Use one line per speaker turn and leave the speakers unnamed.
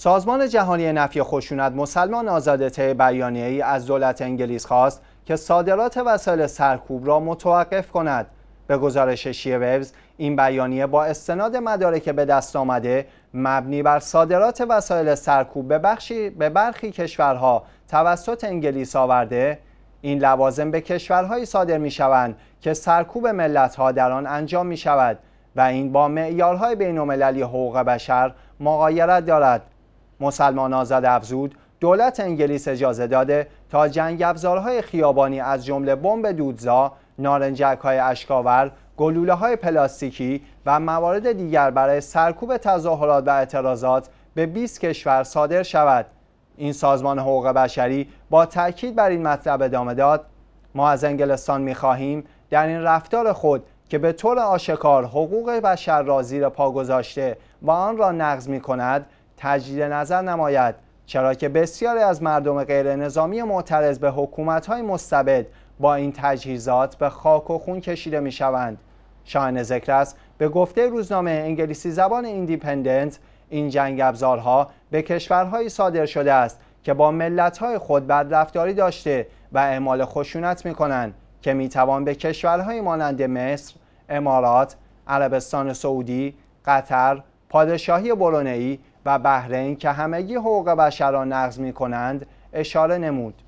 سازمان جهانی نفی خشونت مسلمان آزاده طی ای از دولت انگلیس خواست که صادرات وسایل سرکوب را متوقف کند به گزارش شیه این بیانیه با استناد مدارک به دست آمده مبنی بر صادرات وسایل سرکوب به, به برخی کشورها توسط انگلیس آورده این لوازم به کشورهایی صادر می شوند که سرکوب ملتها در آن انجام می شود و این با معیارهای بین حقوق بشر مقایرت دارد مسلمان آزاد افزود دولت انگلیس اجازه داده تا جنگ افزارهای خیابانی از جمله بمب دودزا، نارنجک های اشکاور، گلوله های پلاستیکی و موارد دیگر برای سرکوب تظاهرات و اعتراضات به 20 کشور صادر شود. این سازمان حقوق بشری با تاکید بر این مطلب ادامه داد ما از انگلستان می خواهیم در این رفتار خود که به طور آشکار حقوق بشر را زیر پا گذاشته و آن را نقض می کند تجدید نظر نماید چرا که بسیاری از مردم غیر نظامی معترض به های مستبد با این تجهیزات به خاک و خون کشیده شوند. شاهن ذکر است به گفته روزنامه انگلیسی زبان ایندیپندنت این جنگ ابزارها به کشورهایی صادر شده است که با ملت‌های خود بدرفتاری داشته و اعمال خشونت کنند که توان به کشورهایی مانند مصر، امارات، عربستان سعودی، قطر، پادشاهی برونهی، و بحرین که همگی حقوق بشر را نقض می کنند اشاره نمود.